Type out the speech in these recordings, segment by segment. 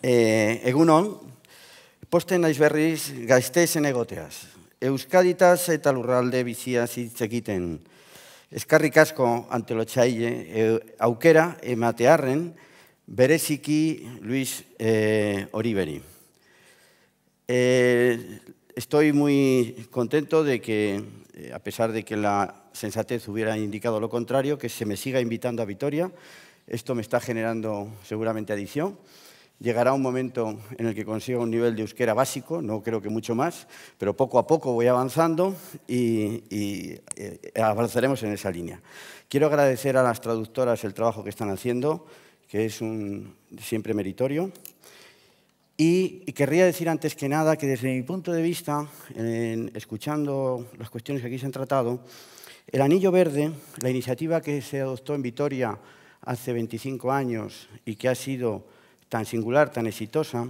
E, eh, egun hon, posten naiz berriz gazte zen egoteaz. Euskaditaz eta lurralde bizia zitzekiten egiten. Eskarrik asko antelotxaile e, aukera ematearren bereziki Luis hori e, e, estoy muy contento de que, eh, a pesar de que la sensatez hubiera indicado lo contrario, que se me siga invitando a Vitoria. Esto me está generando seguramente adición. llegará un momento en el que consiga un nivel de euskera básico, no creo que mucho más, pero poco a poco voy avanzando y, eh, avanzaremos en esa línea. Quiero agradecer a las traductoras el trabajo que están haciendo, que es siempre meritorio. Y, querría decir antes que nada que desde mi punto de vista, en, escuchando las cuestiones que aquí se han tratado, el Anillo Verde, la iniciativa que se adoptó en Vitoria hace 25 años y que ha sido tan singular, tan exitosa,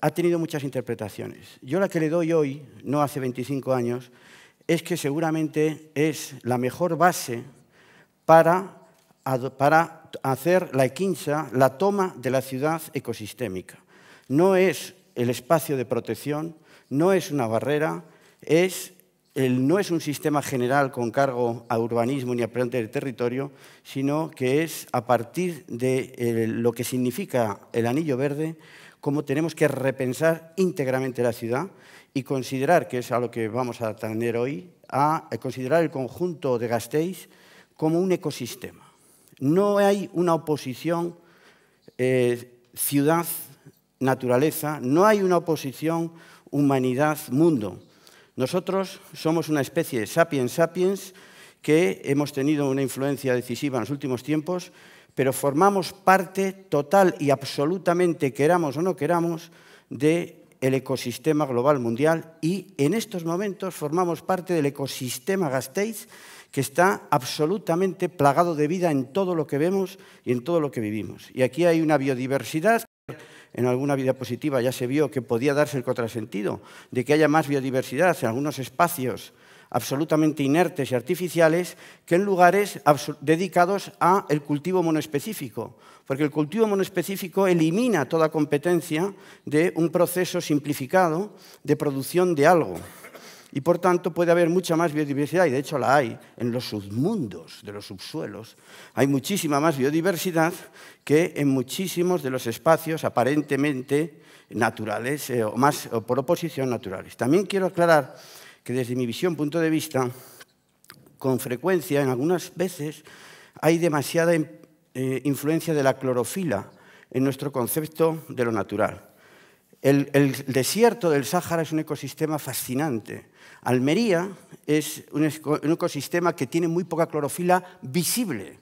ha tenido muchas interpretaciones. Yo la que le doy hoy, no hace 25 años, es que seguramente es la mejor base para, para hacer la equincha, la toma de la ciudad ecosistémica. No es el espacio de protección, no es una barrera, es no es un sistema general con cargo a urbanismo ni a plantear el territorio, sino que es a partir de eh, lo que significa el anillo verde, cómo tenemos que repensar íntegramente la ciudad y considerar, que es a lo que vamos a atender hoy, a considerar el conjunto de Gasteiz como un ecosistema. No hay una oposición eh, ciudad-naturaleza, no hay una oposición humanidad-mundo nosotros somos una especie de sapiens sapiens que hemos tenido una influencia decisiva en los últimos tiempos, pero formamos parte total y absolutamente, queramos o no queramos, del el ecosistema global mundial y en estos momentos formamos parte del ecosistema Gasteiz que está absolutamente plagado de vida en todo lo que vemos y en todo lo que vivimos. Y aquí hay una biodiversidad en alguna positiva ya se vio que podía darse el contrasentido de que haya más biodiversidad en algunos espacios absolutamente inertes y artificiales que en lugares dedicados al cultivo monoespecífico, porque el cultivo monoespecífico elimina toda competencia de un proceso simplificado de producción de algo y por tanto puede haber mucha más biodiversidad, y de hecho la hay en los submundos de los subsuelos. Hay muchísima más biodiversidad que en muchísimos de los espacios aparentemente naturales eh, o más por oposición naturales. También quiero aclarar que desde mi visión, punto de vista, con frecuencia, en algunas veces, hay demasiada eh, influencia de la clorofila en nuestro concepto de lo natural. El, el, desierto del Sáhara es un ecosistema fascinante, Almería es un ecosistema que tiene muy poca clorofila visible,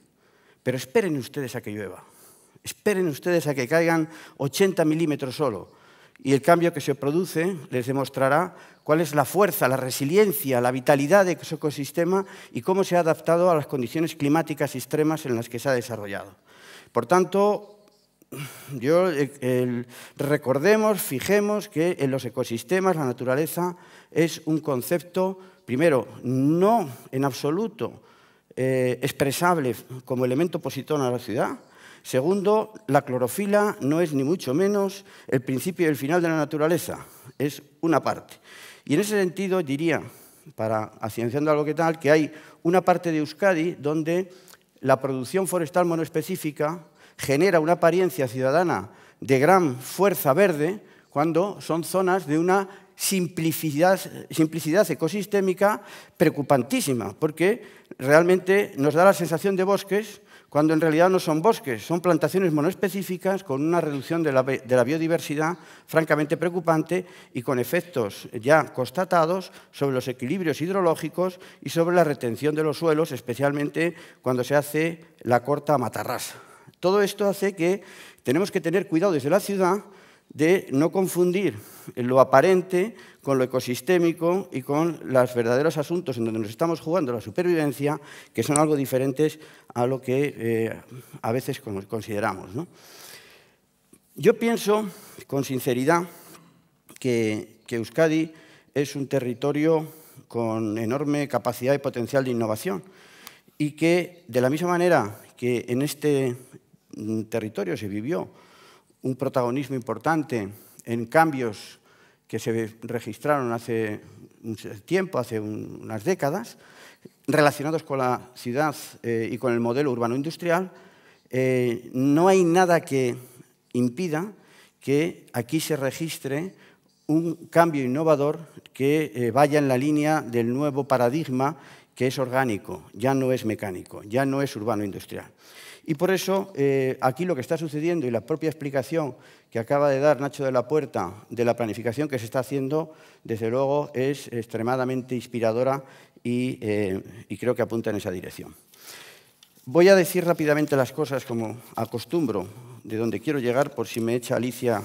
pero esperen ustedes a que llueva, esperen ustedes a que caigan 80 milímetros solo y el cambio que se produce les demostrará cuál es la fuerza, la resiliencia, la vitalidad de ese ecosistema y cómo se ha adaptado a las condiciones climáticas extremas en las que se ha desarrollado. Por tanto, yo, eh, recordemos, fijemos que en los ecosistemas la naturaleza es un concepto, primero, no en absoluto eh, expresable como elemento positón a la ciudad. Segundo, la clorofila no es ni mucho menos el principio y el final de la naturaleza, es una parte. Y en ese sentido diría, para acienciando algo que tal, que hay una parte de Euskadi donde la producción forestal monoespecífica genera una apariencia ciudadana de gran fuerza verde cuando son zonas de una simplicidad, ecosistémica preocupantísima, porque realmente nos da la sensación de bosques cuando en realidad no son bosques, son plantaciones monoespecíficas con una reducción de la, de la, biodiversidad francamente preocupante y con efectos ya constatados sobre los equilibrios hidrológicos y sobre la retención de los suelos, especialmente cuando se hace la corta matarrasa. Todo esto hace que tenemos que tener cuidado desde la ciudad de no confundir lo aparente con lo ecosistémico y con los verdaderos asuntos en donde nos estamos jugando la supervivencia, que son algo diferentes a lo que eh, a veces consideramos. Yo pienso, con sinceridad, que, que Euskadi es un territorio con enorme capacidad y potencial de innovación y que, de la misma manera que en este mm, territorio se vivió un protagonismo importante en cambios que se registraron hace un tiempo, hace unas décadas, relacionados con la ciudad eh, y con el modelo urbano-industrial, eh, no hay nada que impida que aquí se registre un cambio innovador que eh, vaya en la línea del nuevo paradigma que es orgánico, ya no es mecánico, ya no es urbano-industrial. Y por eso eh, aquí lo que está sucediendo y la propia explicación que acaba de dar Nacho de la Puerta de la planificación que se está haciendo, desde luego es extremadamente inspiradora y, eh, creo que apunta en esa dirección. Voy a decir rápidamente las cosas como acostumbro, de donde quiero llegar, por si me echa Alicia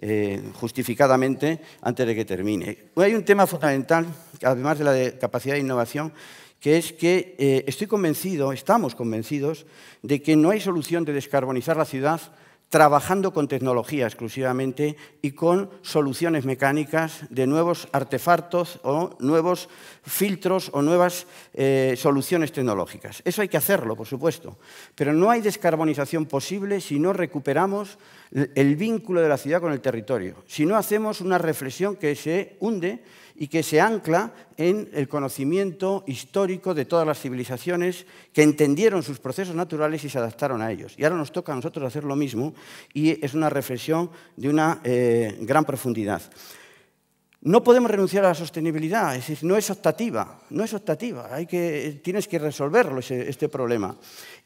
eh, justificadamente antes de que termine. Hay un tema fundamental, además de la capacidad de innovación, que es que eh, estoy convencido, estamos convencidos, de que no hay solución de descarbonizar la ciudad trabajando con tecnología exclusivamente y con soluciones mecánicas de nuevos artefactos o nuevos filtros o nuevas eh, soluciones tecnológicas. Eso hay que hacerlo, por supuesto, pero no hay descarbonización posible si no recuperamos el vínculo de la ciudad con el territorio, si no hacemos una reflexión que se hunde y que se ancla en el conocimiento histórico de todas las civilizaciones que entendieron sus procesos naturales y se adaptaron a ellos. Y ahora nos toca a nosotros hacer lo mismo y es una reflexión de una eh, gran profundidad. No podemos renunciar a la sostenibilidad, es decir, no es optativa, no es optativa, hay tienes que resolverlo este problema.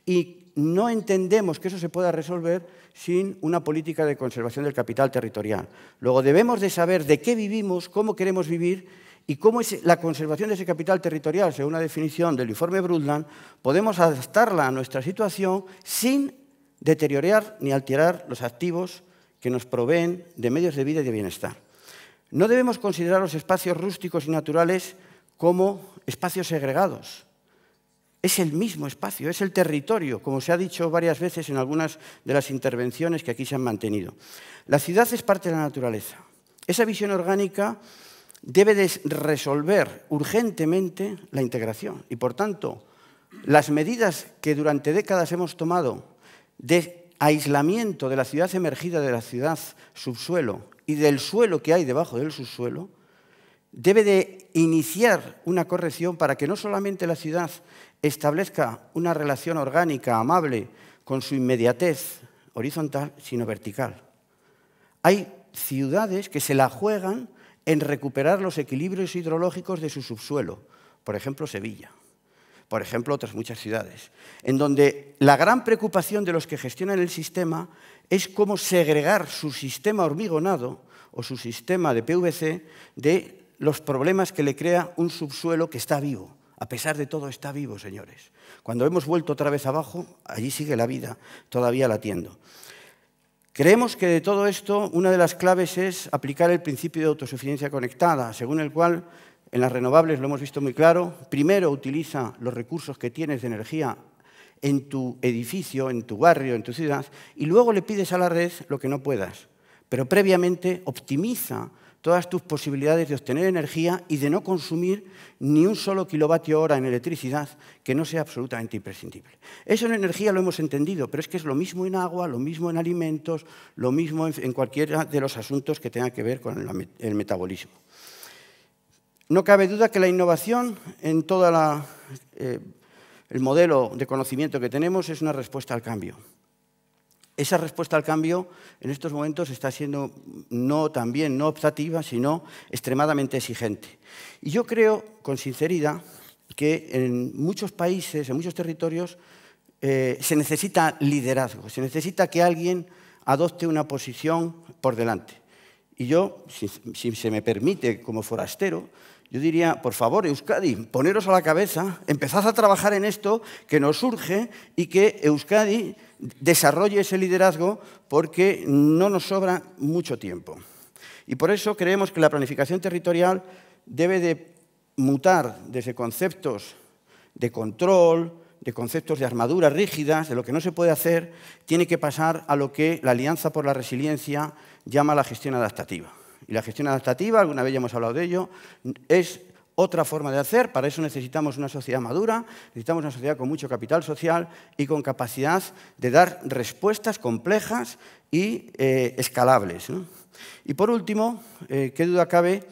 Y no entendemos que eso se pueda resolver sin una política de conservación del capital territorial. Luego debemos de saber de qué vivimos, cómo queremos vivir y cómo es la conservación de ese capital territorial, según la definición del informe Brundtland, podemos adaptarla a nuestra situación sin deteriorar ni alterar los activos que nos proveen de medios de vida y de bienestar. No debemos considerar los espacios rústicos y naturales como espacios segregados. Es el mismo espacio, es el territorio, como se ha dicho varias veces en algunas de las intervenciones que aquí se han mantenido. La ciudad es parte de la naturaleza. Esa visión orgánica debe resolver urgentemente la integración y, por tanto, las medidas que durante décadas hemos tomado de aislamiento de la ciudad emergida de la ciudad subsuelo y del suelo que hay debajo del subsuelo, debe de iniciar una corrección para que no solamente la ciudad establezca una relación orgánica, amable, con su inmediatez horizontal, sino vertical. Hay ciudades que se la juegan en recuperar los equilibrios hidrológicos de su subsuelo, por ejemplo Sevilla por ejemplo, otras muchas ciudades, en donde la gran preocupación de los que gestionan el sistema es cómo segregar su sistema hormigonado o su sistema de PVC de los problemas que le crea un subsuelo que está vivo. A pesar de todo, está vivo, señores. Cuando hemos vuelto otra vez abajo, allí sigue la vida, todavía latiendo. Creemos que de todo esto una de las claves es aplicar el principio de autosuficiencia conectada, según el cual en las renovables lo hemos visto muy claro. Primero utiliza los recursos que tienes de energía en tu edificio, en tu barrio, en tu ciudad, y luego le pides a la red lo que no puedas. Pero previamente optimiza todas tus posibilidades de obtener energía y de no consumir ni un solo kilovatio hora en electricidad que no sea absolutamente imprescindible. Eso en energía lo hemos entendido, pero es que es lo mismo en agua, lo mismo en alimentos, lo mismo en cualquiera de los asuntos que tengan que ver con el metabolismo. No cabe duda que la innovación en todo eh, el modelo de conocimiento que tenemos es una respuesta al cambio. Esa respuesta al cambio en estos momentos está siendo no también no optativa, sino extremadamente exigente. Y yo creo, con sinceridad, que en muchos países, en muchos territorios, eh, se necesita liderazgo, se necesita que alguien adopte una posición por delante. Y yo, si, se me permite, como forastero, yo diría, por favor, Euskadi, poneros a la cabeza, empezad a trabajar en esto que nos surge y que Euskadi desarrolle ese liderazgo porque no nos sobra mucho tiempo. Y por eso creemos que la planificación territorial debe de mutar desde conceptos de control, de conceptos de armaduras rígidas, de lo que no se puede hacer, tiene que pasar a lo que la Alianza por la Resiliencia llama la gestión adaptativa. Y la gestión adaptativa, alguna vez ya hemos hablado de ello, es otra forma de hacer. Para eso necesitamos una sociedad madura, necesitamos una sociedad con mucho capital social y con capacidad de dar respuestas complejas y eh, escalables. Y por último, eh, qué duda cabe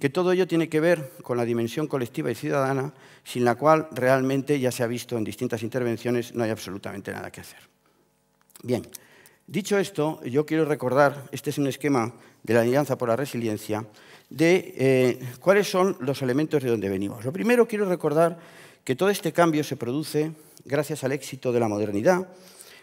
que todo ello tiene que ver con la dimensión colectiva y ciudadana, sin la cual realmente ya se ha visto en distintas intervenciones no hay absolutamente nada que hacer. Bien, Dicho esto, yo quiero recordar, este es un esquema de la alianza por la resiliencia, de eh, cuáles son los elementos de donde venimos. Lo primero quiero recordar que todo este cambio se produce gracias al éxito de la modernidad,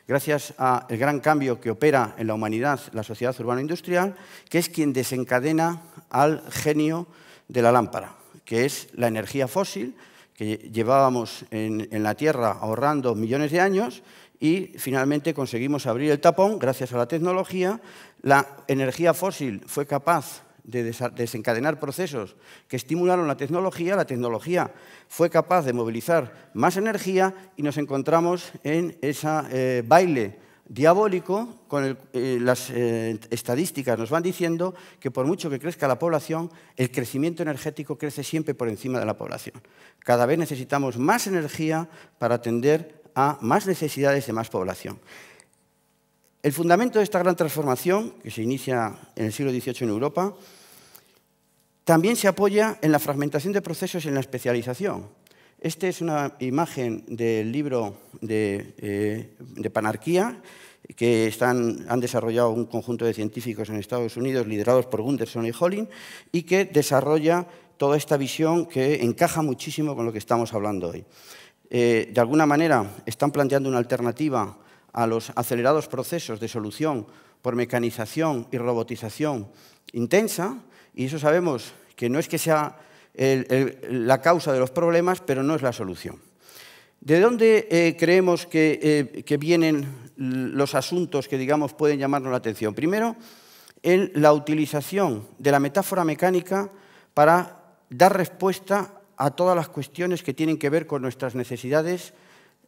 gracias al gran cambio que opera en la humanidad la sociedad urbano-industrial, que es quien desencadena al genio de la lámpara, que es la energía fósil que llevábamos en la Tierra ahorrando millones de años y finalmente conseguimos abrir el tapón gracias a la tecnología. La energía fósil fue capaz de desencadenar procesos que estimularon la tecnología, la tecnología fue capaz de movilizar más energía y nos encontramos en ese eh, baile diabólico con el, eh, las eh, estadísticas nos van diciendo que por mucho que crezca la población, el crecimiento energético crece siempre por encima de la población. Cada vez necesitamos más energía para atender a más necesidades de más población. El fundamento de esta gran transformación, que se inicia en el siglo XVIII en Europa, también se apoya en la fragmentación de procesos y en la especialización. Esta es una imagen del libro eh, de, Panarquía, que están, han desarrollado un conjunto de científicos en Estados Unidos, liderados por Gunderson y Holling, y que desarrolla toda esta visión que encaja muchísimo con lo que estamos hablando hoy. Eh, de alguna manera están planteando una alternativa a los acelerados procesos de solución por mecanización y robotización intensa, y eso sabemos que no es que sea la causa de los problemas, pero no es la solución. ¿De dónde eh, creemos eh, que, vienen los asuntos que, digamos, pueden llamarnos la atención? Primero, en la utilización de la metáfora mecánica para dar respuesta a todas las cuestiones que tienen que ver con nuestras necesidades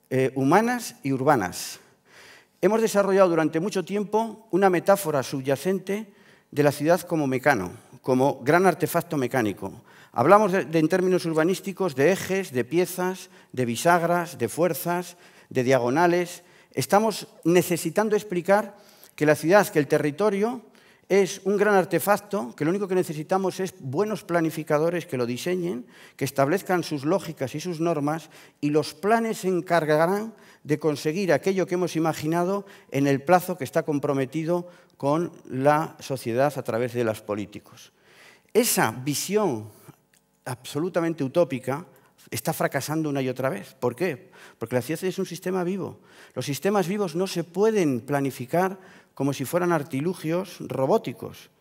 eh, humanas y urbanas. Hemos desarrollado durante mucho tiempo una metáfora subyacente de la ciudad como mecano, como gran artefacto mecánico. Hablamos en términos urbanísticos de ejes, de piezas, de bisagras, de fuerzas, de diagonales. Estamos necesitando explicar que la ciudad, que el territorio, es un gran artefacto que lo único que necesitamos es buenos planificadores que lo diseñen, que establezcan sus lógicas y sus normas y los planes se encargarán de conseguir aquello que hemos imaginado en el plazo que está comprometido con la sociedad a través de los políticos. Esa visión absolutamente utópica está fracasando una y otra vez. ¿Por qué? Porque la ciencia es un sistema vivo. Los sistemas vivos no se pueden planificar como si fueran artilugios robóticos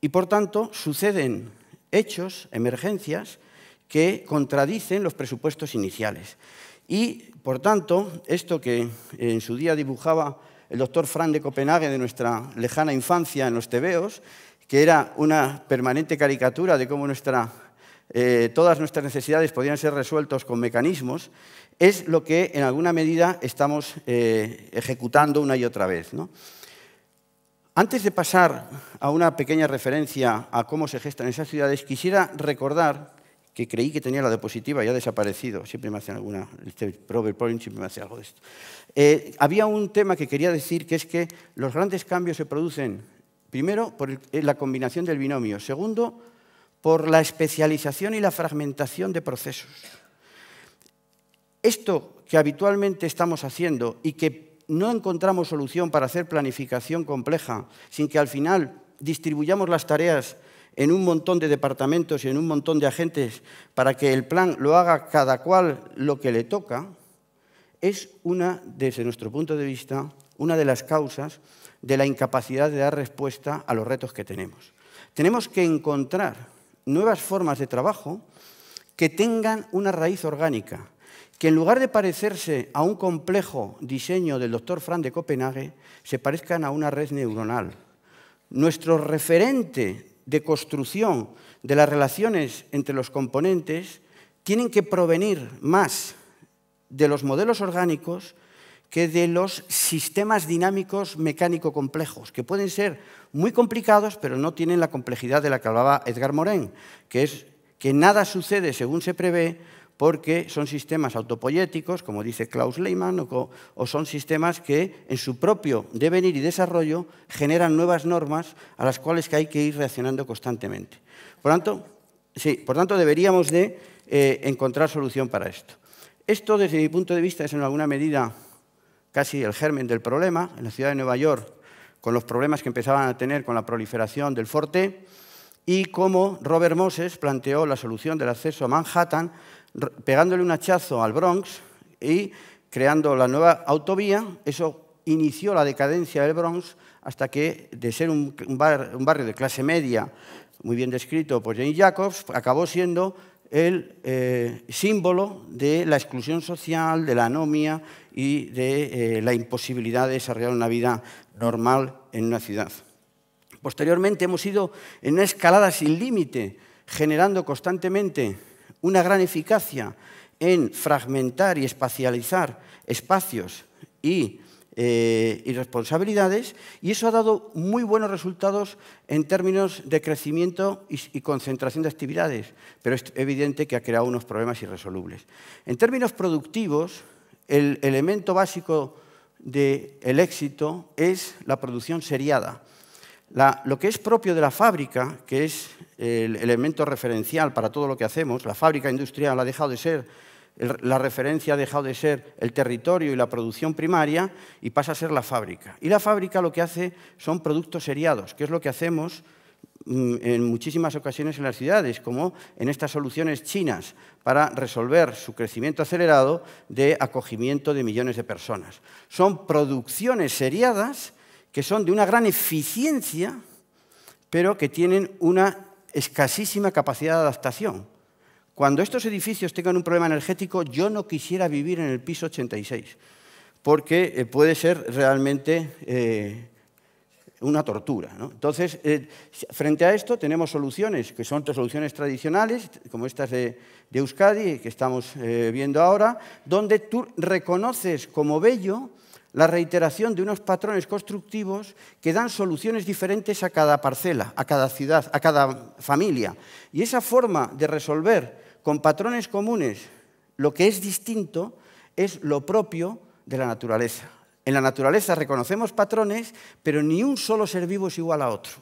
y por tanto suceden hechos, emergencias, que contradicen los presupuestos iniciales. Y por tanto, esto que en su día dibujaba el doctor Fran de Copenhague de nuestra lejana infancia en los tebeos, que era una permanente caricatura de cómo eh, todas nuestras necesidades podían ser resueltos con mecanismos, es lo que en alguna medida estamos eh, ejecutando una y otra vez. Antes de pasar a una pequeña referencia a cómo se gestan esas ciudades, quisiera recordar que creí que tenía la diapositiva, ya ha desaparecido. Siempre me hacen alguna, este Robert siempre me hace algo de esto. Eh, había un tema que quería decir, que es que los grandes cambios se producen, primero, por la combinación del binomio. Segundo, por la especialización y la fragmentación de procesos. Esto que habitualmente estamos haciendo y que no encontramos solución para hacer planificación compleja sin que al final distribuyamos las tareas en un montón de departamentos y en un montón de agentes para que el plan lo haga cada cual lo que le toca, es una, desde nuestro punto de vista, una de las causas de la incapacidad de dar respuesta a los retos que tenemos. Tenemos que encontrar nuevas formas de trabajo que tengan una raíz orgánica, que en lugar de parecerse a un complejo diseño del doctor Fran de Copenhague, se parezcan a una red neuronal. Nuestro referente de construcción de las relaciones entre los componentes tienen que provenir más de los modelos orgánicos que de los sistemas dinámicos mecánico complejos, que pueden ser muy complicados, pero no tienen la complejidad de la que hablaba Edgar Morin, que es que nada sucede según se prevé, porque son sistemas autopoyéticos, como dice Klaus Lehmann, o, son sistemas que en su propio devenir y desarrollo generan nuevas normas a las cuales hay que ir reaccionando constantemente. Por tanto, sí, por tanto deberíamos de eh, encontrar solución para esto. Esto, desde mi punto de vista, es en alguna medida casi el germen del problema. En la ciudad de Nueva York, con los problemas que empezaban a tener con la proliferación del forte, y como Robert Moses planteó la solución del acceso a Manhattan pegándole un hachazo al Bronx y creando la nueva autovía, eso inició la decadencia del Bronx hasta que, de ser un, barrio de clase media, muy bien descrito por Jane Jacobs, acabó siendo el eh, símbolo de la exclusión social, de la anomia y de eh, la imposibilidad de desarrollar una vida normal en una ciudad. Posteriormente hemos ido en una escalada sin límite, generando constantemente una gran eficacia en fragmentar y espacializar espacios eh, y, responsabilidades, y eso ha dado muy buenos resultados en términos de crecimiento y, concentración de actividades, pero es evidente que ha creado unos problemas irresolubles. En términos productivos, el elemento básico del éxito es la producción seriada. lo que es propio de la fábrica, que es el elemento referencial para todo lo que hacemos. La fábrica industrial ha dejado de ser, la referencia ha dejado de ser el territorio y la producción primaria y pasa a ser la fábrica. Y la fábrica lo que hace son productos seriados, que es lo que hacemos mm, en muchísimas ocasiones en las ciudades, como en estas soluciones chinas para resolver su crecimiento acelerado de acogimiento de millones de personas. Son producciones seriadas que son de una gran eficiencia, pero que tienen una escasísima capacidad de adaptación. Cuando estos edificios tengan un problema energético, yo no quisiera vivir en el piso 86, porque eh, puede ser realmente eh, una tortura. Entonces, eh, frente a esto tenemos soluciones, que son soluciones tradicionales, como estas de, Euskadi, que estamos viendo ahora, donde tú reconoces como bello la reiteración de unos patrones constructivos que dan soluciones diferentes a cada parcela, a cada ciudad, a cada familia. Y esa forma de resolver con patrones comunes lo que es distinto es lo propio de la naturaleza. En la naturaleza reconocemos patrones, pero ni un solo ser vivo es igual a otro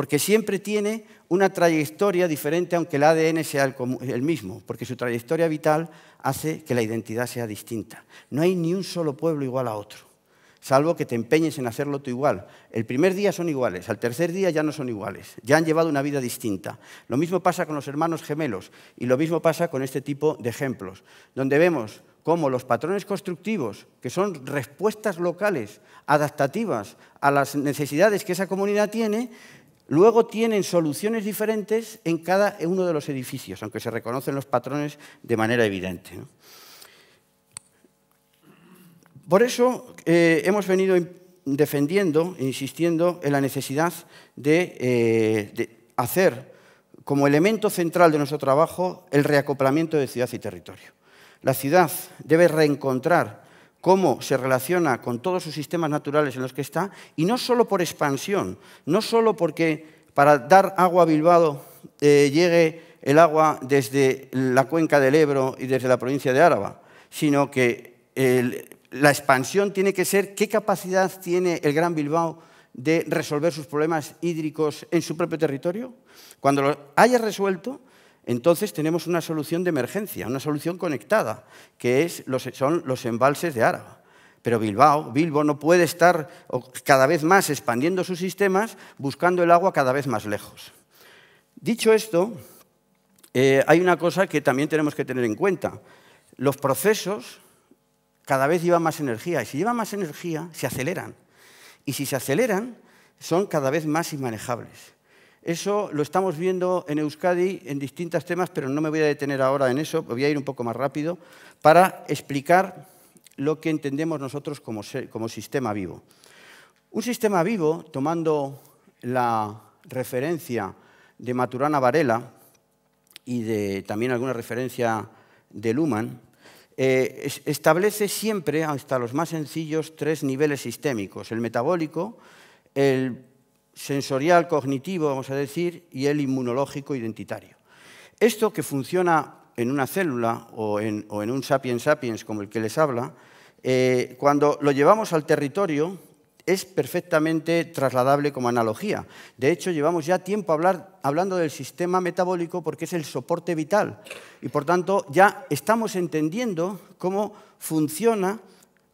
porque siempre tiene una trayectoria diferente aunque el ADN sea el, mismo, porque su trayectoria vital hace que la identidad sea distinta. No hay ni un solo pueblo igual a otro, salvo que te empeñes en hacerlo tú igual. El primer día son iguales, al tercer día ya no son iguales, ya han llevado una vida distinta. Lo mismo pasa con los hermanos gemelos y lo mismo pasa con este tipo de ejemplos, donde vemos cómo los patrones constructivos, que son respuestas locales, adaptativas a las necesidades que esa comunidad tiene, Luego tienen soluciones diferentes en cada uno de los edificios, aunque se reconocen los patrones de manera evidente. Por eso eh, hemos venido defendiendo e insistiendo en la necesidad de, eh, de, hacer como elemento central de nuestro trabajo el reacoplamiento de ciudad y territorio. La ciudad debe reencontrar cómo se relaciona con todos sus sistemas naturales en los que está, y no solo por expansión, no solo porque para dar agua a Bilbao eh, llegue el agua desde la cuenca del Ebro y desde la provincia de Áraba, sino que la expansión tiene que ser qué capacidad tiene el Gran Bilbao de resolver sus problemas hídricos en su propio territorio. Cuando lo haya resuelto, entonces tenemos una solución de emergencia, una solución conectada, que es son los embalses de árabe. Pero Bilbao, Bilbo no puede estar cada vez más expandiendo sus sistemas buscando el agua cada vez más lejos. Dicho esto, eh, hay una cosa que también tenemos que tener en cuenta. Los procesos cada vez llevan más energía y si llevan más energía se aceleran. Y si se aceleran son cada vez más inmanejables. Eso lo estamos viendo en Euskadi en distintos temas, pero no me voy a detener ahora en eso, voy a ir un poco más rápido, para explicar lo que entendemos nosotros como, sistema vivo. Un sistema vivo, tomando la referencia de Maturana Varela y de, también alguna referencia de Luhmann, eh, establece siempre, hasta los más sencillos, tres niveles sistémicos. El metabólico, el sensorial cognitivo, vamos a decir, y el inmunológico identitario. Esto que funciona en una célula o en, un sapiens sapiens como el que les habla, eh, cuando lo llevamos al territorio es perfectamente trasladable como analogía. De hecho, llevamos ya tiempo hablando del sistema metabólico porque es el soporte vital y por tanto ya estamos entendiendo cómo funciona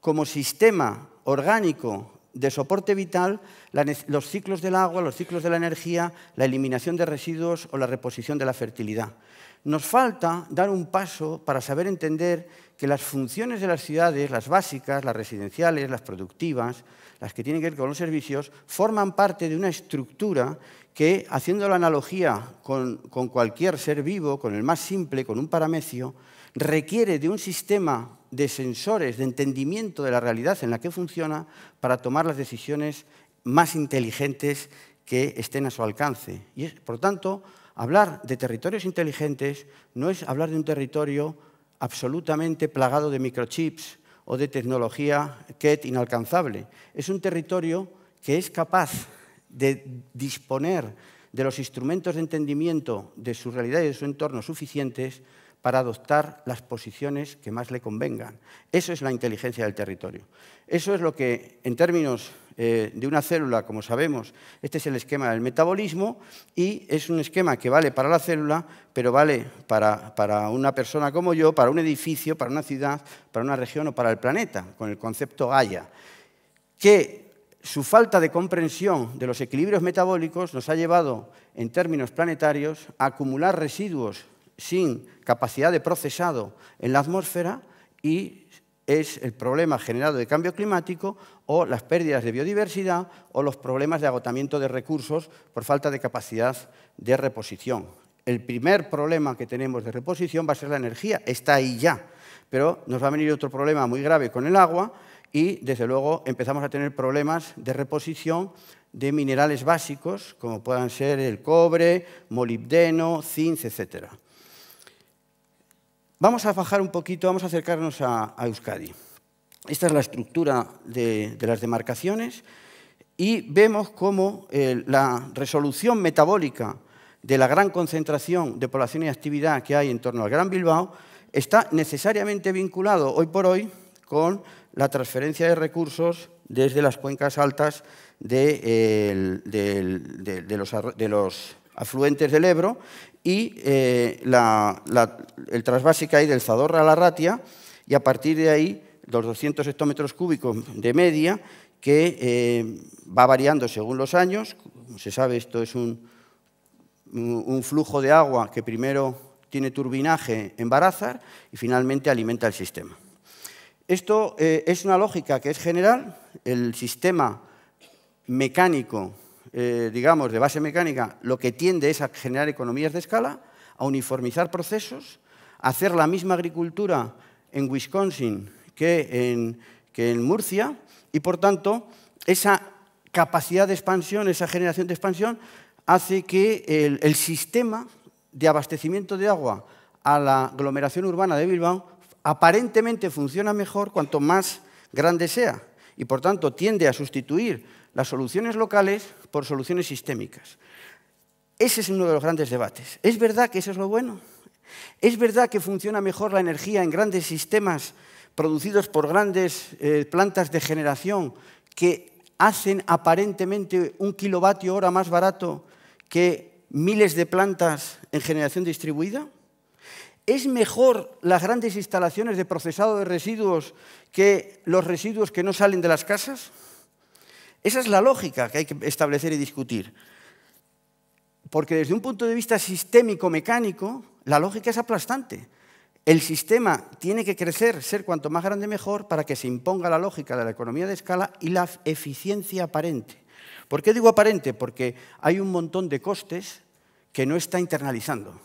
como sistema orgánico de soporte vital, los ciclos del agua, los ciclos de la energía, la eliminación de residuos o la reposición de la fertilidad. Nos falta dar un paso para saber entender que las funciones de las ciudades, las básicas, las residenciales, las productivas, las que tienen que ver con los servicios, forman parte de una estructura que, haciendo la analogía con, cualquier ser vivo, con el más simple, con un paramecio, requiere de un sistema de sensores, de entendimiento de la realidad en la que funciona para tomar las decisiones más inteligentes que estén a su alcance. Y, por tanto, hablar de territorios inteligentes no es hablar de un territorio absolutamente plagado de microchips o de tecnología que es inalcanzable. Es un territorio que es capaz de disponer de los instrumentos de entendimiento de su realidad y de su entorno suficientes para adoptar las posiciones que más le convengan. Eso es la inteligencia del territorio. Eso es lo que, en términos eh, de una célula, como sabemos, este es el esquema del metabolismo y es un esquema que vale para la célula, pero vale para, para una persona como yo, para un edificio, para una ciudad, para una región o para el planeta, con el concepto Gaia. Que su falta de comprensión de los equilibrios metabólicos nos ha llevado, en términos planetarios, a acumular residuos sin capacidad de procesado en la atmósfera y es el problema generado de cambio climático o las pérdidas de biodiversidad o los problemas de agotamiento de recursos por falta de capacidad de reposición. El primer problema que tenemos de reposición va a ser la energía, está ahí ya, pero nos va a venir otro problema muy grave con el agua y desde luego empezamos a tener problemas de reposición de minerales básicos como puedan ser el cobre, molibdeno, zinc, etcétera. Vamos a bajar un poquito, vamos a acercarnos a, Euskadi. Esta es la estructura de, las demarcaciones y vemos cómo eh, la resolución metabólica de la gran concentración de población y actividad que hay en torno al Gran Bilbao está necesariamente vinculado hoy por hoy con la transferencia de recursos desde las cuencas altas de, eh, los afluentes del Ebro, y eh, el trasvase que hay del Zadorra a la Ratia, y a partir de ahí los 200 hectómetros cúbicos de media, que eh, va variando según los años. Como se sabe, esto es un, flujo de agua que primero tiene turbinaje en Barazar y finalmente alimenta el sistema. Esto eh, es una lógica que es general. El sistema mecánico eh, digamos, de base mecánica, lo que tiende es a generar economías de escala, a uniformizar procesos, a hacer la misma agricultura en Wisconsin que en, que en Murcia y, por tanto, esa capacidad de expansión, esa generación de expansión, hace que el, sistema de abastecimiento de agua a la aglomeración urbana de Bilbao aparentemente funciona mejor cuanto más grande sea y por tanto tiende a sustituir las soluciones locales por soluciones sistémicas. Ese es uno de los grandes debates. ¿Es verdad que eso es lo bueno? ¿Es verdad que funciona mejor la energía en grandes sistemas producidos por grandes eh, plantas de generación que hacen aparentemente un kilovatio hora más barato que miles de plantas en generación distribuida? ¿Es mejor las grandes instalaciones de procesado de residuos que los residuos que no salen de las casas? Esa es la lógica que hay que establecer y discutir. Porque desde un punto de vista sistémico, mecánico, la lógica es aplastante. El sistema tiene que crecer, ser cuanto más grande mejor, para que se imponga la lógica de la economía de escala y la eficiencia aparente. ¿Por qué digo aparente? Porque hay un montón de costes que no está internalizando.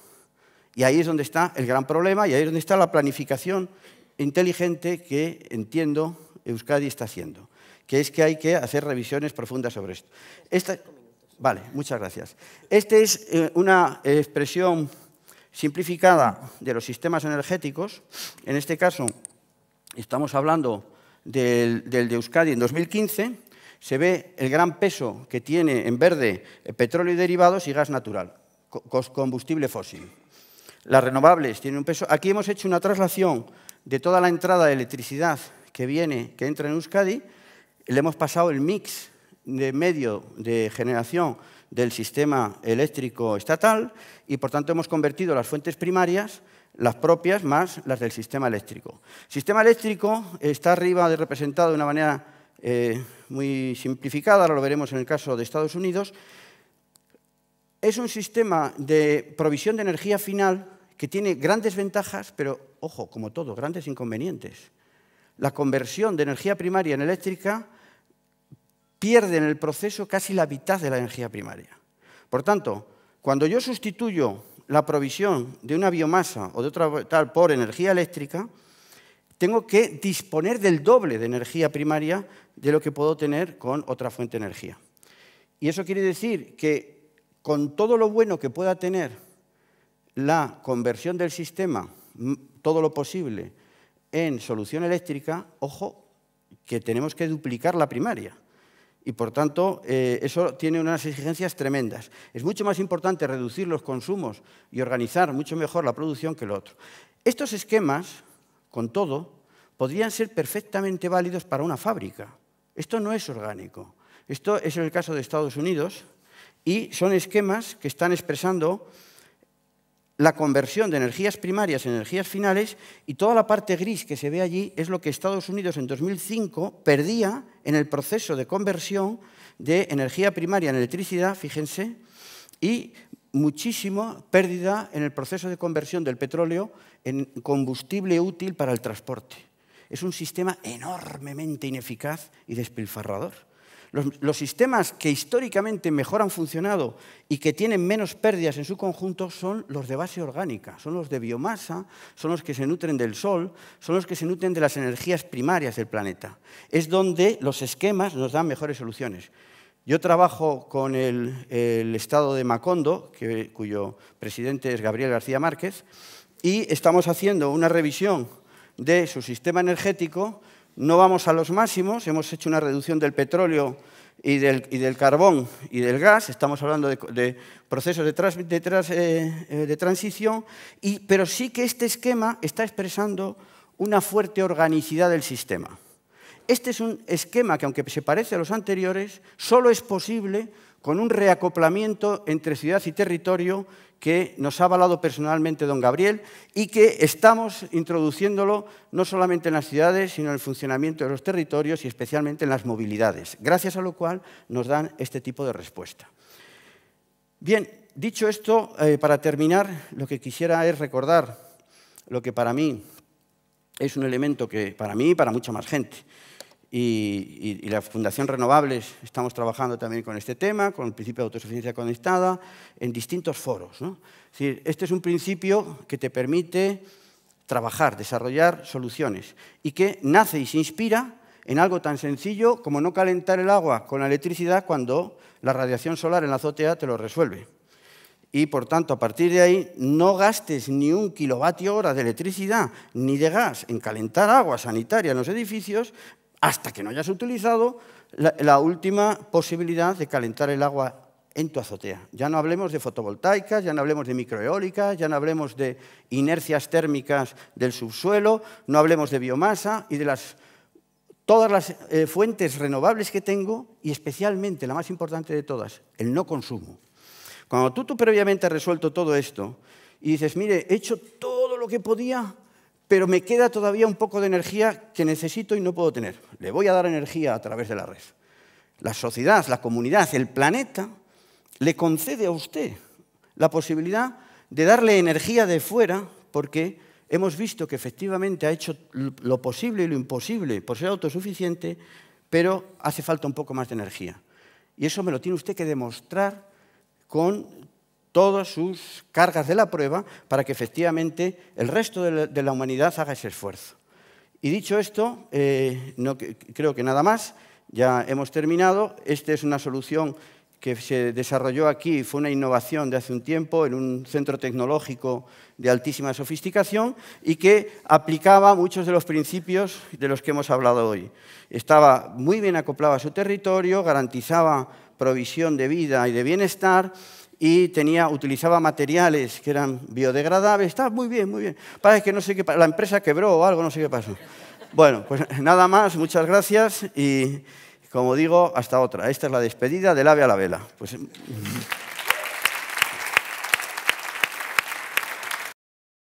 Y ahí es donde está el gran problema y ahí es donde está la planificación inteligente que entiendo Euskadi está haciendo, que es que hay que hacer revisiones profundas sobre esto. vale, muchas gracias. Esta es eh, una expresión simplificada de los sistemas energéticos. En este caso, estamos hablando del, del de Euskadi en 2015. Se ve el gran peso que tiene en verde eh, petróleo y derivados y gas natural, combustible fósil. Las renovables tienen un peso. Aquí hemos hecho una traslación de toda la entrada de electricidad que viene, que entra en Euskadi, le hemos pasado el mix de medio de generación del sistema eléctrico estatal y, por tanto, hemos convertido las fuentes primarias, las propias más las del sistema eléctrico. El sistema eléctrico está arriba de representado de una manera eh, muy simplificada, ahora lo veremos en el caso de Estados Unidos. Es un sistema de provisión de energía final que tiene grandes ventajas, pero, ojo, como todo, grandes inconvenientes la conversión de energía primaria en eléctrica pierde en el proceso casi la mitad de la energía primaria. Por tanto, cuando yo sustituyo la provisión de una biomasa o de otra tal por energía eléctrica, tengo que disponer del doble de energía primaria de lo que puedo tener con otra fuente de energía. Y eso quiere decir que con todo lo bueno que pueda tener la conversión del sistema, todo lo posible, en solución eléctrica, ojo, que tenemos que duplicar la primaria. Y por tanto, eh, eso tiene unas exigencias tremendas. Es mucho más importante reducir los consumos y organizar mucho mejor la producción que lo otro. Estos esquemas, con todo, podrían ser perfectamente válidos para una fábrica. Esto no es orgánico. Esto es el caso de Estados Unidos y son esquemas que están expresando la conversión de energías primarias en energías finales y toda la parte gris que se ve allí es lo que Estados Unidos en 2005 perdía en el proceso de conversión de energía primaria en electricidad, fíjense, y muchísima pérdida en el proceso de conversión del petróleo en combustible útil para el transporte. Es un sistema enormemente ineficaz y despilfarrador. Los, sistemas que históricamente mejor han funcionado y que tienen menos pérdidas en su conjunto son los de base orgánica, son los de biomasa, son los que se nutren del sol, son los que se nutren de las energías primarias del planeta. Es donde los esquemas nos dan mejores soluciones. Yo trabajo con el, estado de Macondo, cuyo presidente es Gabriel García Márquez, y estamos haciendo una revisión de su sistema energético no vamos a los máximos, hemos hecho una reducción del petróleo y del, carbón y del gas, estamos hablando de, procesos de, eh, eh, transición, pero sí que este esquema está expresando una fuerte organicidad del sistema. Este es un esquema que, aunque se parece a los anteriores, solo es posible con un reacoplamiento entre ciudad y territorio que nos ha avalado personalmente don Gabriel y que estamos introduciéndolo no solamente en las ciudades, sino en el funcionamiento de los territorios y especialmente en las movilidades, gracias a lo cual nos dan este tipo de respuesta. Bien, dicho esto, eh, para terminar, lo que quisiera es recordar lo que para mí es un elemento que, para mí y para mucha más gente, y, la Fundación Renovables estamos trabajando también con este tema, con el principio de autosuficiencia conectada, en distintos foros. este es un principio que te permite trabajar, desarrollar soluciones y que nace y se inspira en algo tan sencillo como no calentar el agua con la electricidad cuando la radiación solar en la azotea te lo resuelve. Y por tanto, a partir de ahí, no gastes ni un kilovatio hora de electricidad ni de gas en calentar agua sanitaria en los edificios, hasta que no hayas utilizado la, última posibilidad de calentar el agua en tu azotea. Ya no hablemos de fotovoltaicas, ya no hablemos de microeólicas, ya no hablemos de inercias térmicas del subsuelo, no hablemos de biomasa y de las, todas las eh, fuentes renovables que tengo y especialmente la más importante de todas, el no consumo. Cuando tú, tú previamente has resuelto todo esto y dices, mire, he hecho todo lo que podía pero me queda todavía un poco de energía que necesito y no puedo tener. Le voy a dar energía a través de la red. La sociedad, la comunidad, el planeta le concede a usted la posibilidad de darle energía de fuera porque hemos visto que efectivamente ha hecho lo posible y lo imposible por ser autosuficiente, pero hace falta un poco más de energía. Y eso me lo tiene usted que demostrar con todas sus cargas de la prueba para que efectivamente el resto de la humanidad haga ese esfuerzo. Y dicho esto, eh, no, creo que nada más, ya hemos terminado. Esta es una solución que se desarrolló aquí, fue una innovación de hace un tiempo en un centro tecnológico de altísima sofisticación y que aplicaba muchos de los principios de los que hemos hablado hoy. Estaba muy bien acoplado a su territorio, garantizaba provisión de vida y de bienestar y tenía, utilizaba materiales que eran biodegradables. Está muy bien, muy bien. Parece que no sé qué la empresa quebró o algo, no sé qué pasó. Bueno, pues nada más, muchas gracias y como digo, hasta otra. Esta es la despedida del ave a la vela. Pues... Mm,